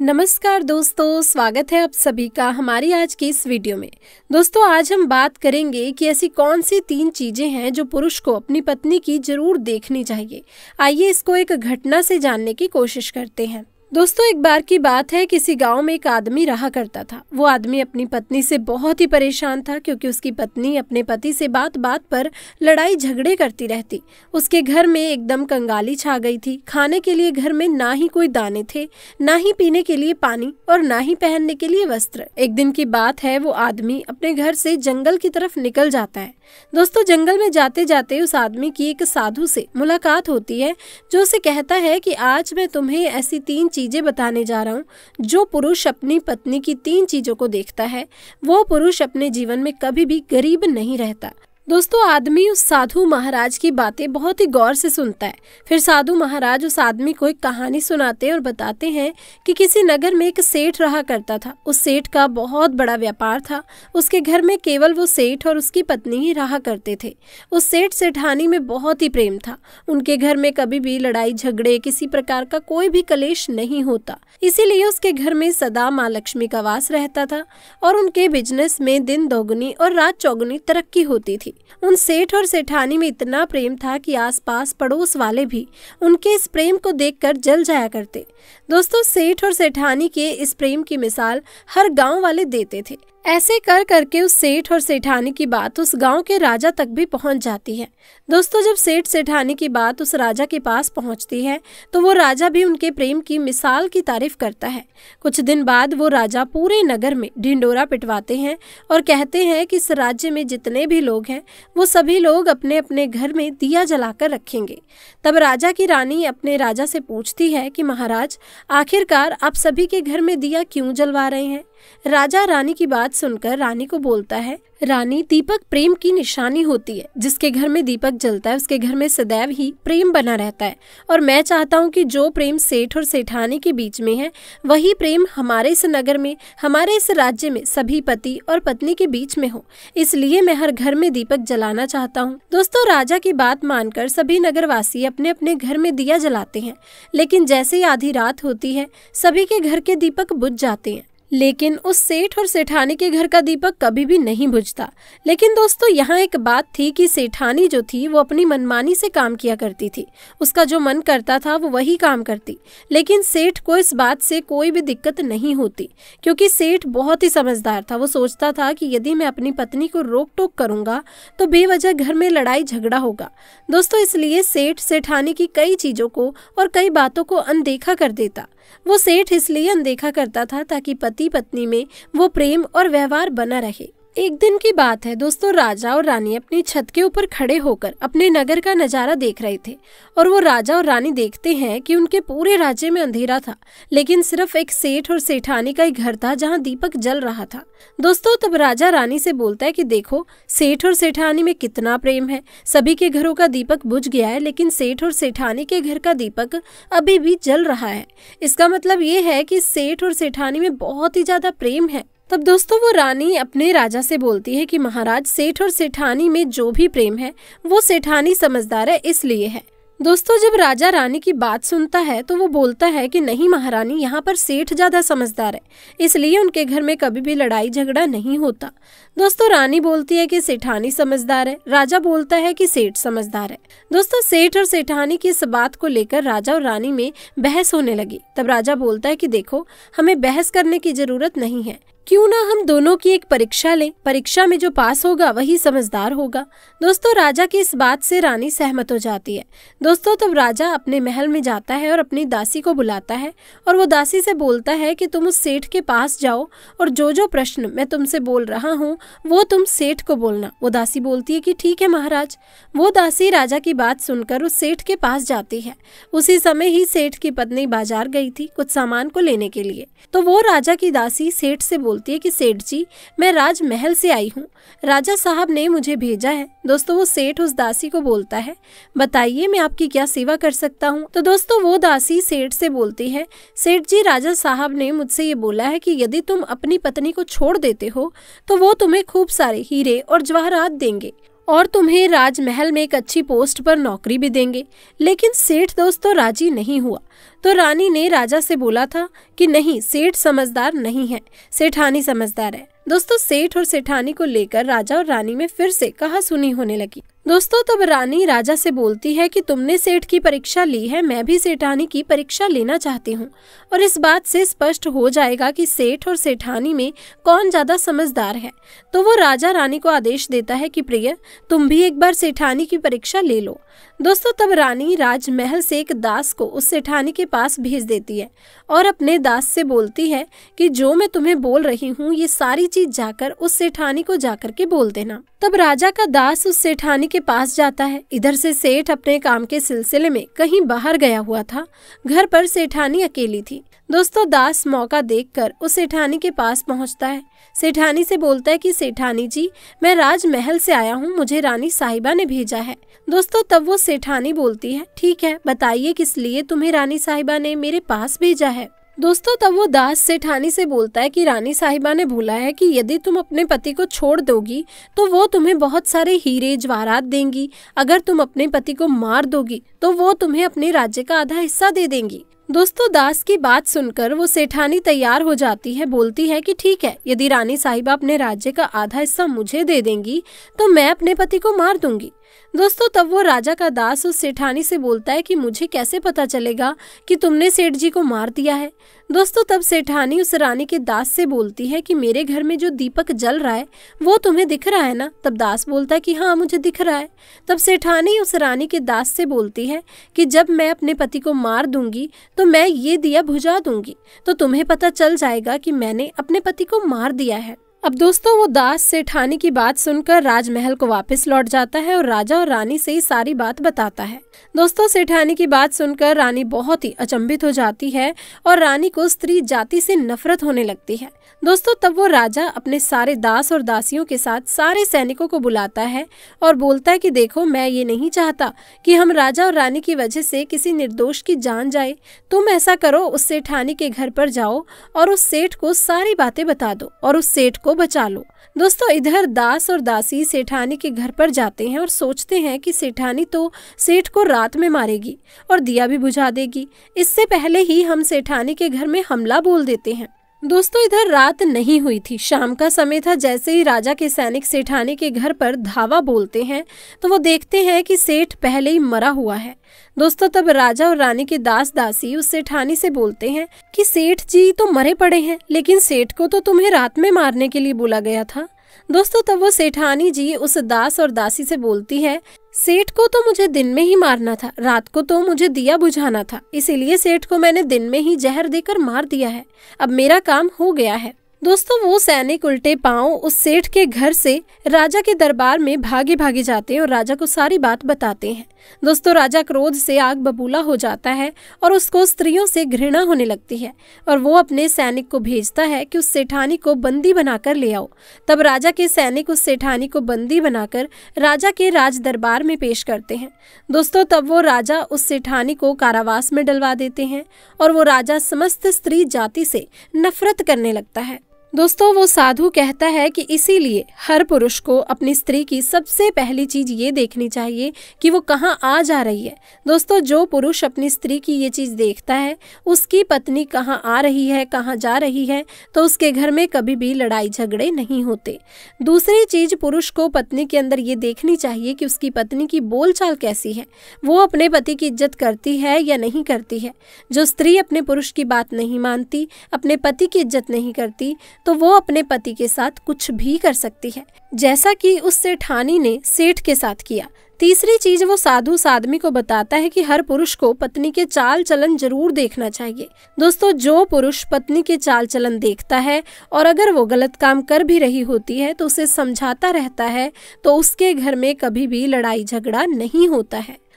नमस्कार दोस्तों स्वागत है आप सभी का हमारी आज की इस वीडियो में दोस्तों आज हम बात करेंगे कि ऐसी कौन सी तीन चीजें हैं जो पुरुष को अपनी पत्नी की जरूर देखनी चाहिए आइए इसको एक घटना से जानने की कोशिश करते हैं दोस्तों एक बार की बात है किसी गांव में एक आदमी रहा करता था वो आदमी अपनी पत्नी से बहुत ही परेशान था क्योंकि उसकी पत्नी अपने पति से बात बात पर लड़ाई झगड़े करती रहती उसके घर में एकदम कंगाली छा गई थी खाने के लिए घर में ना ही कोई दाने थे ना ही पीने के लिए पानी और ना ही पहनने के लिए वस्त्र एक दिन की बात है वो आदमी अपने घर से जंगल की तरफ निकल जाता है दोस्तों जंगल में जाते जाते उस आदमी की एक साधु से मुलाकात होती है जो उसे कहता है कि आज मैं तुम्हें ऐसी तीन चीज़ें बताने जा रहा हूँ जो पुरुष अपनी पत्नी की तीन चीज़ों को देखता है वो पुरुष अपने जीवन में कभी भी गरीब नहीं रहता दोस्तों आदमी उस साधु महाराज की बातें बहुत ही गौर से सुनता है फिर साधु महाराज उस आदमी को एक कहानी सुनाते हैं और बताते हैं कि किसी नगर में एक सेठ रहा करता था उस सेठ का बहुत बड़ा व्यापार था उसके घर में केवल वो सेठ और उसकी पत्नी ही रहा करते थे उस सेठ सेठानी में बहुत ही प्रेम था उनके घर में कभी भी लड़ाई झगड़े किसी प्रकार का कोई भी कलेश नहीं होता इसीलिए उसके घर में सदा माँ लक्ष्मी का वास रहता था और उनके बिजनेस में दिन दोगुनी और रात चौगुनी तरक्की होती थी उन सेठ और सेठानी में इतना प्रेम था कि आसपास पड़ोस वाले भी उनके इस प्रेम को देखकर जल जाया करते दोस्तों सेठ और सेठानी के इस प्रेम की मिसाल हर गांव वाले देते थे ऐसे कर करके उस सेठ और सेठानी की बात उस गांव के राजा तक भी पहुंच जाती है दोस्तों जब सेठ सेठानी की बात उस राजा के पास पहुंचती है तो वो राजा भी उनके प्रेम की मिसाल की तारीफ करता है कुछ दिन बाद वो राजा पूरे नगर में ढिंडोरा पिटवाते हैं और कहते हैं कि इस राज्य में जितने भी लोग हैं वो सभी लोग अपने अपने घर में दिया जलाकर रखेंगे तब राजा की रानी अपने राजा से पूछती है कि महाराज आखिरकार आप सभी के घर में दिया क्यों जलवा रहे हैं राजा रानी की बात सुनकर रानी को बोलता है रानी दीपक प्रेम की निशानी होती है जिसके घर में दीपक जलता है उसके घर में सदैव ही प्रेम बना रहता है और मैं चाहता हूँ कि जो प्रेम सेठ और सेठानी के बीच में है वही प्रेम हमारे इस नगर में हमारे इस राज्य में सभी पति और पत्नी के बीच में हो इसलिए मैं हर घर में दीपक जलाना चाहता हूँ दोस्तों राजा की बात मानकर सभी नगरवासी अपने अपने घर में दिया जलाते हैं लेकिन जैसे ही आधी रात होती है सभी के घर के दीपक बुझ जाते हैं लेकिन उस सेठ और सेठानी के घर का दीपक कभी भी नहीं बुझता लेकिन दोस्तों यहाँ एक बात थी कि सेठानी जो थी वो अपनी मनमानी से काम किया करती थी उसका जो मन करता था वो वही काम करती लेकिन सेठ को इस बात से कोई भी दिक्कत नहीं होती क्योंकि सेठ बहुत ही समझदार था वो सोचता था कि यदि मैं अपनी पत्नी को रोक टोक करूंगा तो बेवजह घर में लड़ाई झगड़ा होगा दोस्तों इसलिए सेठ सेठानी की कई चीज़ों को और कई बातों को अनदेखा कर देता वो सेठ इसलिए अनदेखा करता था ताकि पत्नी पति पत्नी में वो प्रेम और व्यवहार बना रहे एक दिन की बात है दोस्तों राजा और रानी अपनी छत के ऊपर खड़े होकर अपने नगर का नज़ारा देख रहे थे और वो राजा और रानी देखते हैं कि उनके पूरे राज्य में अंधेरा था लेकिन सिर्फ एक सेठ और सेठानी का ही घर था जहां दीपक जल रहा था दोस्तों तब राजा रानी से बोलता है कि देखो सेठ और सेठानी में कितना प्रेम है सभी के घरों का दीपक बुझ गया है लेकिन सेठ और सेठानी के घर का दीपक अभी भी जल रहा है इसका मतलब ये है कि सेठ और सेठानी में बहुत ही ज़्यादा प्रेम है तब दोस्तों वो रानी अपने राजा से बोलती है कि महाराज सेठ और सेठानी में जो भी प्रेम है वो सेठानी समझदार है इसलिए है दोस्तों जब राजा रानी की बात सुनता है तो वो बोलता है कि नहीं महारानी यहाँ पर सेठ ज़्यादा समझदार है इसलिए उनके घर में कभी भी लड़ाई झगड़ा नहीं होता दोस्तों रानी बोलती है कि सेठानी समझदार है राजा बोलता है कि सेठ समझदार है दोस्तों सेठ और सेठानी की इस बात को लेकर राजा और रानी में बहस होने लगी तब राजा बोलता है की देखो हमें बहस करने की जरूरत नहीं है क्यों ना हम दोनों की एक परीक्षा लें परीक्षा में जो पास होगा वही समझदार होगा दोस्तों राजा की इस बात से रानी सहमत हो जाती है दोस्तों तब राजा अपने महल में जाता है और अपनी दासी को बुलाता है और वो दासी से बोलता है कि तुम उस सेठ के पास जाओ और जो जो प्रश्न मैं तुमसे बोल रहा हूँ वो तुम सेठ को बोलना वो दासी बोलती है कि ठीक है महाराज वो दासी राजा की बात सुनकर उस सेठ के पास जाती है उसी समय ही सेठ की पत्नी बाजार गई थी कुछ सामान को लेने के लिए तो वो राजा की दासी सेठ से बोल बोलती है कि सेठ जी मैं राजमहल से आई हूँ राजा साहब ने मुझे भेजा है दोस्तों वो सेठ उस दासी को बोलता है बताइए मैं आपकी क्या सेवा कर सकता हूँ तो दोस्तों वो दासी सेठ से बोलती है सेठ जी राजा साहब ने मुझसे ये बोला है कि यदि तुम अपनी पत्नी को छोड़ देते हो तो वो तुम्हें खूब सारे हीरे और जवाहरात देंगे और तुम्हें राजमहल में एक अच्छी पोस्ट पर नौकरी भी देंगे लेकिन सेठ दोस्तों तो राजी नहीं हुआ तो रानी ने राजा से बोला था कि नहीं सेठ समझदार नहीं है सेठानी समझदार है दोस्तों सेठ और सेठानी को लेकर राजा और रानी में फिर से कहा सुनी होने लगी दोस्तों तब रानी राजा से बोलती है कि तुमने सेठ की परीक्षा ली है मैं भी सेठानी की परीक्षा लेना चाहती हूँ और इस बात से स्पष्ट हो जाएगा कि सेठ और सेठानी में कौन ज़्यादा समझदार है तो वो राजा रानी को आदेश देता है कि प्रिय तुम भी एक बार सेठानी की परीक्षा ले लो दोस्तों तब रानी राजमहल से एक दास को उस सेठानी के पास भेज देती है और अपने दास से बोलती है कि जो मैं तुम्हें बोल रही हूँ ये सारी चीज जाकर उस सेठानी को जाकर के बोल देना तब राजा का दास उस सेठानी के के पास जाता है इधर से सेठ अपने काम के सिलसिले में कहीं बाहर गया हुआ था घर पर सेठानी अकेली थी दोस्तों दास मौका देखकर उस सेठानी के पास पहुंचता है सेठानी से बोलता है कि सेठानी जी मैं राजमहल से आया हूँ मुझे रानी साहिबा ने भेजा है दोस्तों तब वो सेठानी बोलती है ठीक है बताइए किस लिए तुम्हें रानी साहिबा ने मेरे पास भेजा है दोस्तों तब वो दास सेठानी से बोलता है कि रानी साहिबा ने भूला है कि यदि तुम अपने पति को छोड़ दोगी तो वो तुम्हें बहुत सारे हीरे जवाहरात देंगी अगर तुम अपने पति को मार दोगी तो वो तुम्हें अपने राज्य का आधा हिस्सा दे देंगी दोस्तों दास की बात सुनकर वो सेठानी तैयार हो जाती है बोलती है कि ठीक है यदि रानी साहिबा अपने राज्य का आधा हिस्सा मुझे दे देंगी तो मैं अपने पति को मार दूंगी दोस्तों तब वो राजा का दास उस सेठानी से बोलता है कि मुझे कैसे पता चलेगा कि तुमने सेठ जी को मार दिया है दोस्तों तब सेठानी उस रानी के दास से बोलती है कि मेरे घर में जो दीपक जल रहा है वो तुम्हें दिख रहा है ना तब दास बोलता है कि हाँ मुझे दिख रहा है तब सेठानी उस रानी के दास से बोलती है कि जब मैं अपने पति को मार दूंगी तो मैं ये दिया बुझा दूंगी तो तुम्हें पता चल जाएगा कि मैंने अपने पति को मार दिया है अब दोस्तों वो दास सेठानी की बात सुनकर राजमहल को वापस लौट जाता है और राजा और रानी से ही सारी बात बताता है दोस्तों सेठानी की बात सुनकर रानी बहुत ही अचंभित हो जाती है और रानी को स्त्री जाति से नफरत होने लगती है दोस्तों तब वो राजा अपने सारे दास और दासियों के साथ सारे सैनिकों को बुलाता है और बोलता है कि देखो मैं ये नहीं चाहता कि हम राजा और रानी की वजह से किसी निर्दोष की जान जाए तुम ऐसा करो उस सेठानी के घर पर जाओ और उस सेठ को सारी बातें बता दो और उस सेठ को को बचा लो दोस्तों इधर दास और दासी सेठानी के घर पर जाते हैं और सोचते हैं कि सेठानी तो सेठ को रात में मारेगी और दिया भी बुझा देगी इससे पहले ही हम सेठानी के घर में हमला बोल देते हैं दोस्तों इधर रात नहीं हुई थी शाम का समय था जैसे ही राजा के सैनिक सेठानी के घर पर धावा बोलते हैं तो वो देखते हैं कि सेठ पहले ही मरा हुआ है दोस्तों तब राजा और रानी के दास दासी उस सेठानी से बोलते हैं कि सेठ जी तो मरे पड़े हैं लेकिन सेठ को तो तुम्हें रात में मारने के लिए बोला गया था दोस्तों तब वो सेठानी जी उस दास और दासी से बोलती है सेठ को तो मुझे दिन में ही मारना था रात को तो मुझे दिया बुझाना था इसीलिए सेठ को मैंने दिन में ही जहर देकर मार दिया है अब मेरा काम हो गया है दोस्तों वो सैनिक उल्टे पांव उस सेठ के घर से राजा के दरबार में भागे भागे जाते हैं और राजा को सारी बात बताते हैं दोस्तों राजा क्रोध से आग बबूला हो जाता है और उसको स्त्रियों से घृणा होने लगती है और वो अपने सैनिक को भेजता है कि उस सेठानी को बंदी बनाकर ले आओ तब राजा के सैनिक उस सेठानी को बंदी बनाकर राजा के राज दरबार में पेश करते हैं दोस्तों तब वो राजा उस सेठानी को कारावास में डलवा देते हैं और वो राजा समस्त स्त्री जाति से नफरत करने लगता है दोस्तों वो साधु कहता है कि इसीलिए हर पुरुष को अपनी स्त्री की सबसे पहली चीज ये देखनी चाहिए कि वो कहाँ आ जा रही है दोस्तों जो पुरुष अपनी स्त्री की ये चीज देखता है उसकी पत्नी कहाँ आ रही है कहाँ जा रही है तो उसके घर में कभी भी लड़ाई झगड़े नहीं होते दूसरी चीज पुरुष को पत्नी के अंदर ये देखनी चाहिए कि उसकी पत्नी की बोलचाल कैसी है वो अपने पति की इज्जत करती है या नहीं करती है जो स्त्री अपने पुरुष की बात नहीं मानती अपने पति की इज्जत नहीं करती तो वो अपने पति के साथ कुछ भी कर सकती है जैसा कि उस सेठानी ने सेठ के साथ किया तीसरी चीज वो साधु साधमी को बताता है कि हर पुरुष को पत्नी के चाल चलन जरूर देखना चाहिए दोस्तों जो पुरुष पत्नी के चाल चलन देखता है और अगर वो गलत काम कर भी रही होती है तो उसे समझाता रहता है तो उसके घर में कभी भी लड़ाई झगड़ा नहीं होता है